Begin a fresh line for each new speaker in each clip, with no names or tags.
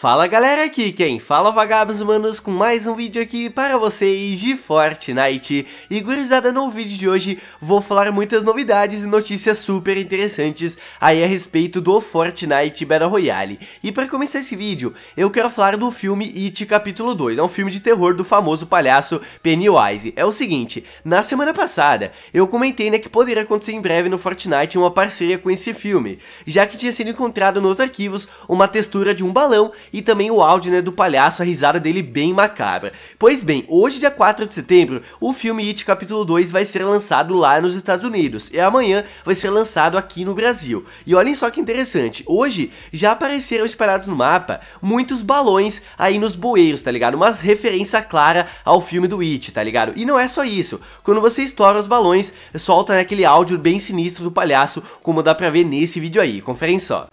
Fala galera aqui, quem fala é vagabos manos com mais um vídeo aqui para vocês de Fortnite E gurizada, no vídeo de hoje vou falar muitas novidades e notícias super interessantes aí a respeito do Fortnite Battle Royale E para começar esse vídeo, eu quero falar do filme It Capítulo 2, é um filme de terror do famoso palhaço Pennywise É o seguinte, na semana passada eu comentei né, que poderia acontecer em breve no Fortnite uma parceria com esse filme Já que tinha sido encontrado nos arquivos uma textura de um balão e também o áudio né, do palhaço, a risada dele bem macabra. Pois bem, hoje, dia 4 de setembro, o filme It Capítulo 2 vai ser lançado lá nos Estados Unidos e amanhã vai ser lançado aqui no Brasil. E olhem só que interessante, hoje já apareceram espalhados no mapa muitos balões aí nos bueiros, tá ligado? Uma referência clara ao filme do It, tá ligado? E não é só isso, quando você estoura os balões, solta né, aquele áudio bem sinistro do palhaço, como dá pra ver nesse vídeo aí, conferem só.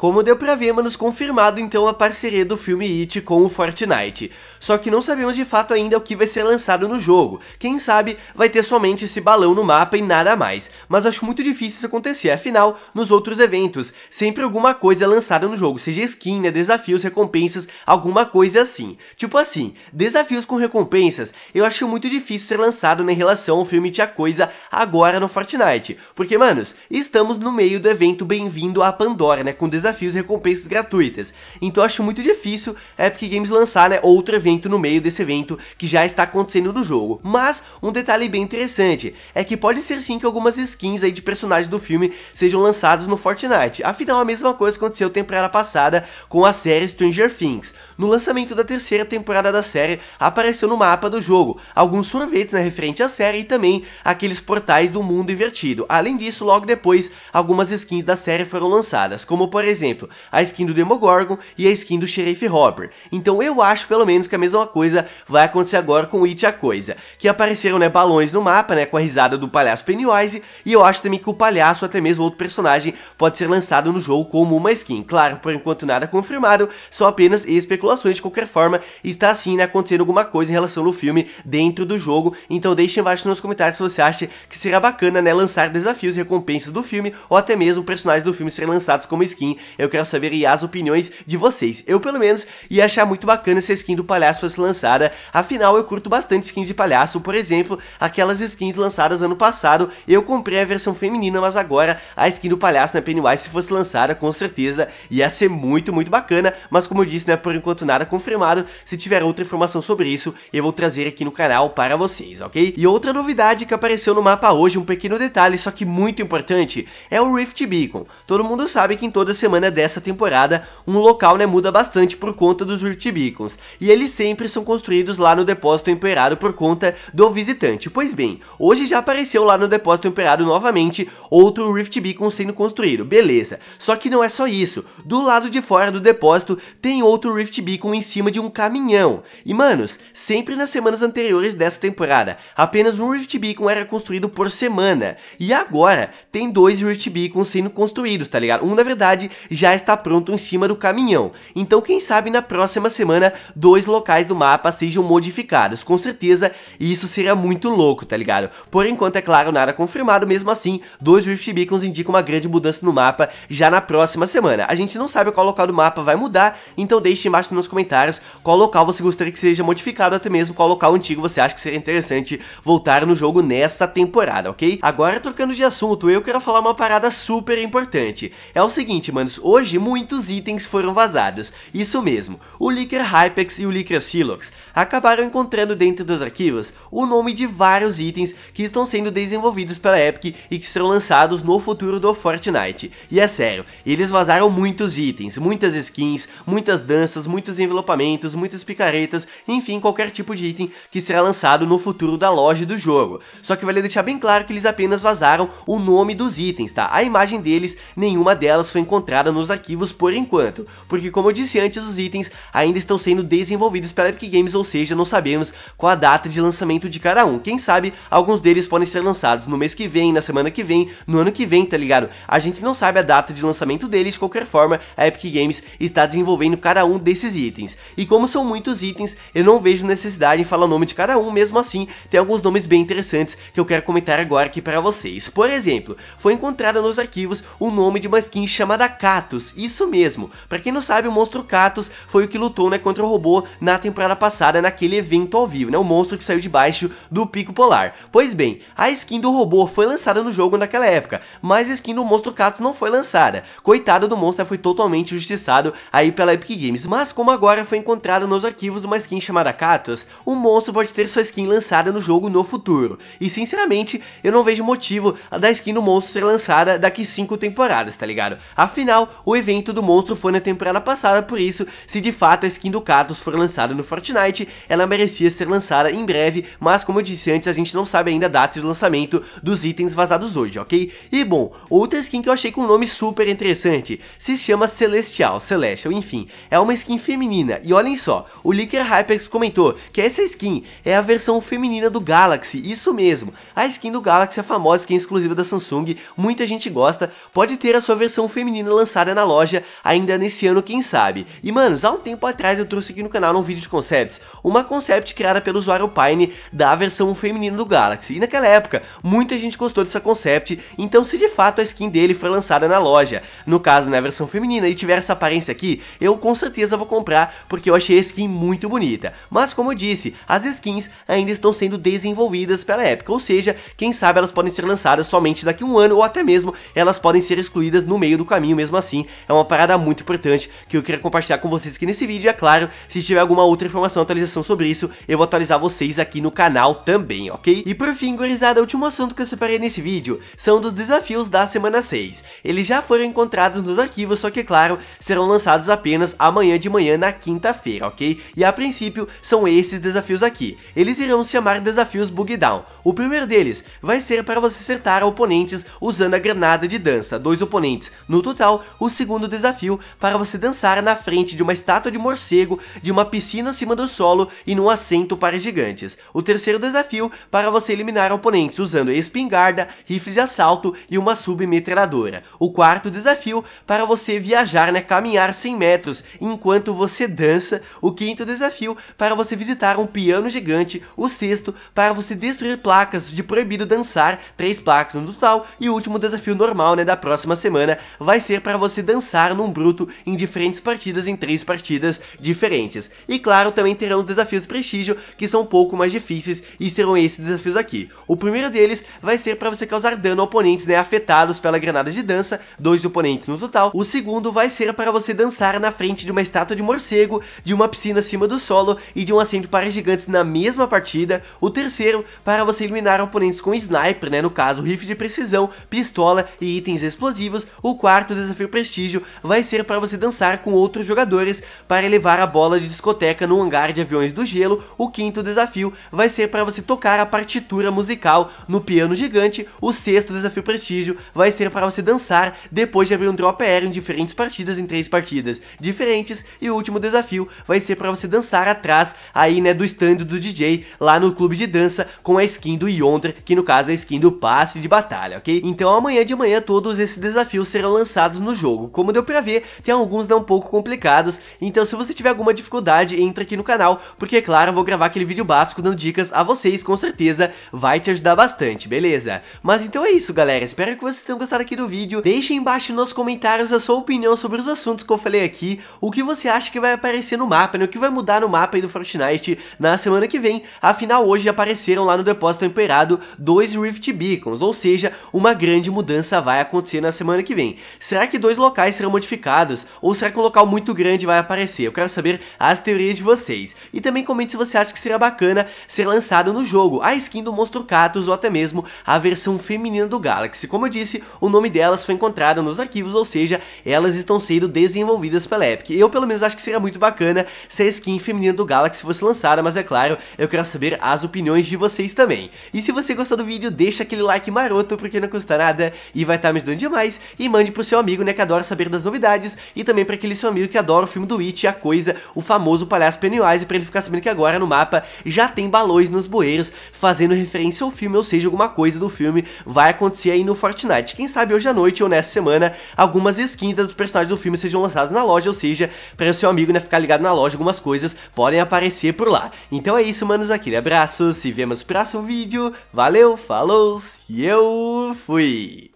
Como deu pra ver, manos, confirmado então a parceria do filme It com o Fortnite. Só que não sabemos de fato ainda o que vai ser lançado no jogo. Quem sabe vai ter somente esse balão no mapa e nada mais. Mas acho muito difícil isso acontecer, afinal, nos outros eventos, sempre alguma coisa é lançada no jogo, seja skin, né, desafios, recompensas, alguma coisa assim. Tipo assim, desafios com recompensas, eu acho muito difícil ser lançado né, em relação ao filme Tia Coisa agora no Fortnite. Porque, manos, estamos no meio do evento Bem-vindo à Pandora, né, com desafios desafios e recompensas gratuitas. Então acho muito difícil a Epic Games lançar né, outro evento no meio desse evento que já está acontecendo no jogo. Mas um detalhe bem interessante é que pode ser sim que algumas skins aí de personagens do filme sejam lançados no Fortnite. Afinal, a mesma coisa aconteceu temporada passada com a série Stranger Things. No lançamento da terceira temporada da série, apareceu no mapa do jogo alguns sorvetes né, referente à série e também aqueles portais do mundo invertido. Além disso, logo depois, algumas skins da série foram lançadas, como por exemplo exemplo, a skin do Demogorgon e a skin do Xerife Hopper. Então eu acho pelo menos que a mesma coisa vai acontecer agora com It a Coisa, que apareceram né, balões no mapa né, com a risada do palhaço Pennywise e eu acho também que o palhaço, até mesmo outro personagem, pode ser lançado no jogo como uma skin. Claro, por enquanto nada confirmado, são apenas especulações de qualquer forma, está sim né, acontecendo alguma coisa em relação ao filme dentro do jogo, então deixe embaixo nos comentários se você acha que será bacana né, lançar desafios e recompensas do filme ou até mesmo personagens do filme serem lançados como skin eu quero saber e as opiniões de vocês. Eu, pelo menos, ia achar muito bacana se a skin do palhaço fosse lançada. Afinal, eu curto bastante skins de palhaço. Por exemplo, aquelas skins lançadas ano passado, eu comprei a versão feminina, mas agora a skin do palhaço na Pennywise, se fosse lançada, com certeza ia ser muito, muito bacana. Mas como eu disse, né, por enquanto nada confirmado. Se tiver outra informação sobre isso, eu vou trazer aqui no canal para vocês, ok? E outra novidade que apareceu no mapa hoje, um pequeno detalhe, só que muito importante, é o Rift Beacon. Todo mundo sabe que em toda semana semana dessa temporada, um local né, muda bastante por conta dos Rift Beacons, e eles sempre são construídos lá no Depósito Imperado por conta do visitante. Pois bem, hoje já apareceu lá no Depósito Imperado novamente outro Rift Beacon sendo construído, beleza. Só que não é só isso, do lado de fora do depósito tem outro Rift Beacon em cima de um caminhão. E manos, sempre nas semanas anteriores dessa temporada, apenas um Rift Beacon era construído por semana, e agora tem dois Rift Beacons sendo construídos, tá ligado? Um na verdade já está pronto em cima do caminhão. Então quem sabe na próxima semana dois locais do mapa sejam modificados. Com certeza isso seria muito louco, tá ligado? Por enquanto é claro, nada confirmado, mesmo assim, dois Rift Beacons indicam uma grande mudança no mapa já na próxima semana. A gente não sabe qual local do mapa vai mudar, então deixe embaixo nos comentários qual local você gostaria que seja modificado, até mesmo qual local antigo você acha que seria interessante voltar no jogo nessa temporada, ok? Agora trocando de assunto, eu quero falar uma parada super importante. É o seguinte, mano, menos hoje muitos itens foram vazados. Isso mesmo, o Licker Hypex e o Licker Silox acabaram encontrando dentro dos arquivos o nome de vários itens que estão sendo desenvolvidos pela Epic e que serão lançados no futuro do Fortnite. E é sério, eles vazaram muitos itens, muitas skins, muitas danças, muitos envelopamentos, muitas picaretas, enfim, qualquer tipo de item que será lançado no futuro da loja do jogo. Só que vale deixar bem claro que eles apenas vazaram o nome dos itens, tá? A imagem deles, nenhuma delas foi encontrada nos arquivos por enquanto, porque como eu disse antes, os itens ainda estão sendo desenvolvidos pela Epic Games, ou seja, não sabemos qual a data de lançamento de cada um. Quem sabe alguns deles podem ser lançados no mês que vem, na semana que vem, no ano que vem, tá ligado? A gente não sabe a data de lançamento deles, de qualquer forma, a Epic Games está desenvolvendo cada um desses itens. E como são muitos itens, eu não vejo necessidade em falar o nome de cada um, mesmo assim, tem alguns nomes bem interessantes que eu quero comentar agora aqui para vocês. Por exemplo, foi encontrado nos arquivos o nome de uma skin chamada K Katus, isso mesmo. Para quem não sabe, o monstro Katus foi o que lutou né, contra o robô na temporada passada, naquele evento ao vivo, né, o monstro que saiu debaixo do Pico Polar. Pois bem, a skin do robô foi lançada no jogo naquela época, mas a skin do monstro Katus não foi lançada. Coitado do monstro, né, foi totalmente injustiçado aí pela Epic Games, mas como agora foi encontrado nos arquivos uma skin chamada Katus, o monstro pode ter sua skin lançada no jogo no futuro. E sinceramente, eu não vejo motivo da skin do monstro ser lançada daqui 5 temporadas, tá ligado? Afinal, o evento do monstro foi na temporada passada, por isso, se de fato a skin do Katos for lançada no Fortnite, ela merecia ser lançada em breve, mas como eu disse antes, a gente não sabe ainda a data de lançamento dos itens vazados hoje, ok? E bom, outra skin que eu achei com um nome super interessante, se chama Celestial, Celestial, enfim, é uma skin feminina, e olhem só, o Licker Hypex comentou que essa skin é a versão feminina do Galaxy, isso mesmo, a skin do Galaxy é famosa, skin é exclusiva da Samsung, muita gente gosta, pode ter a sua versão feminina lançada lançada na loja ainda nesse ano, quem sabe. E manos, há um tempo atrás eu trouxe aqui no canal um vídeo de concepts, uma concept criada pelo usuário Pine da versão feminina do Galaxy. E naquela época, muita gente gostou dessa concept, então se de fato a skin dele foi lançada na loja, no caso na né, versão feminina e tiver essa aparência aqui, eu com certeza vou comprar porque eu achei a skin muito bonita. Mas como eu disse, as skins ainda estão sendo desenvolvidas pela época, ou seja, quem sabe elas podem ser lançadas somente daqui a um ano ou até mesmo elas podem ser excluídas no meio do caminho mesmo assim, é uma parada muito importante que eu queria compartilhar com vocês aqui nesse vídeo. E é claro, se tiver alguma outra informação, atualização sobre isso, eu vou atualizar vocês aqui no canal também, ok? E por fim, gurizada, o último assunto que eu separei nesse vídeo são dos desafios da semana 6. Eles já foram encontrados nos arquivos, só que, claro, serão lançados apenas amanhã de manhã na quinta-feira, ok? E a princípio, são esses desafios aqui. Eles irão se chamar desafios Bug Down. O primeiro deles vai ser para você acertar oponentes usando a granada de dança, dois oponentes no total, o segundo desafio para você dançar na frente de uma estátua de morcego, de uma piscina acima do solo e num assento para gigantes. O terceiro desafio para você eliminar oponentes usando espingarda, rifle de assalto e uma submetralhadora. O quarto desafio para você viajar, né, caminhar 100 metros enquanto você dança. O quinto desafio para você visitar um piano gigante. O sexto para você destruir placas de proibido dançar, três placas no total. E o último desafio normal, né, da próxima semana vai ser para você dançar num bruto em diferentes partidas, em três partidas diferentes. E claro, também terão desafios prestígio, que são um pouco mais difíceis, e serão esses desafios aqui. O primeiro deles vai ser para você causar dano a oponentes né, afetados pela granada de dança, dois oponentes no total. O segundo vai ser para você dançar na frente de uma estátua de morcego, de uma piscina acima do solo e de um assento para gigantes na mesma partida. O terceiro para você eliminar oponentes com sniper, né, no caso rifle de precisão, pistola e itens explosivos. O quarto desafio Jennifer Prestígio vai ser para você dançar com outros jogadores para elevar a bola de discoteca no hangar de aviões do gelo. O quinto desafio vai ser para você tocar a partitura musical no piano gigante. O sexto desafio Prestígio vai ser para você dançar depois de abrir um drop aéreo em diferentes partidas em três partidas diferentes. E o último desafio vai ser para você dançar atrás aí, né, do stand do DJ lá no clube de dança com a skin do Yonder, que no caso é a skin do passe de batalha, ok? Então amanhã de manhã todos esses desafios serão lançados no no jogo. Como deu pra ver, tem alguns não um pouco complicados, então se você tiver alguma dificuldade, entra aqui no canal, porque é claro, eu vou gravar aquele vídeo básico dando dicas a vocês, com certeza vai te ajudar bastante, beleza? Mas então é isso, galera, espero que vocês tenham gostado aqui do vídeo, deixem embaixo nos comentários a sua opinião sobre os assuntos que eu falei aqui, o que você acha que vai aparecer no mapa, né? o que vai mudar no mapa aí do Fortnite na semana que vem, afinal hoje apareceram lá no depósito imperado dois Rift Beacons, ou seja, uma grande mudança vai acontecer na semana que vem. Será que dois locais serão modificados, ou será que um local muito grande vai aparecer? Eu quero saber as teorias de vocês. E também comente se você acha que seria bacana ser lançado no jogo a skin do Monstro Catus ou até mesmo a versão feminina do Galaxy. Como eu disse, o nome delas foi encontrado nos arquivos, ou seja, elas estão sendo desenvolvidas pela Epic. Eu pelo menos acho que seria muito bacana se a skin feminina do Galaxy fosse lançada, mas é claro, eu quero saber as opiniões de vocês também. E se você gostou do vídeo, deixa aquele like maroto, porque não custa nada e vai estar tá me ajudando demais. E mande pro seu amigo, né? Né, que adora saber das novidades e também para aquele seu amigo que adora o filme do It, a coisa, o famoso palhaço Pennywise, para ele ficar sabendo que agora no mapa já tem balões nos bueiros, fazendo referência ao filme, ou seja, alguma coisa do filme vai acontecer aí no Fortnite. Quem sabe hoje à noite ou nessa semana, algumas skins dos personagens do filme sejam lançadas na loja, ou seja, para o seu amigo né, ficar ligado na loja, algumas coisas podem aparecer por lá. Então é isso, manos, aquele abraço, se vemos no próximo vídeo, valeu, falou e eu fui!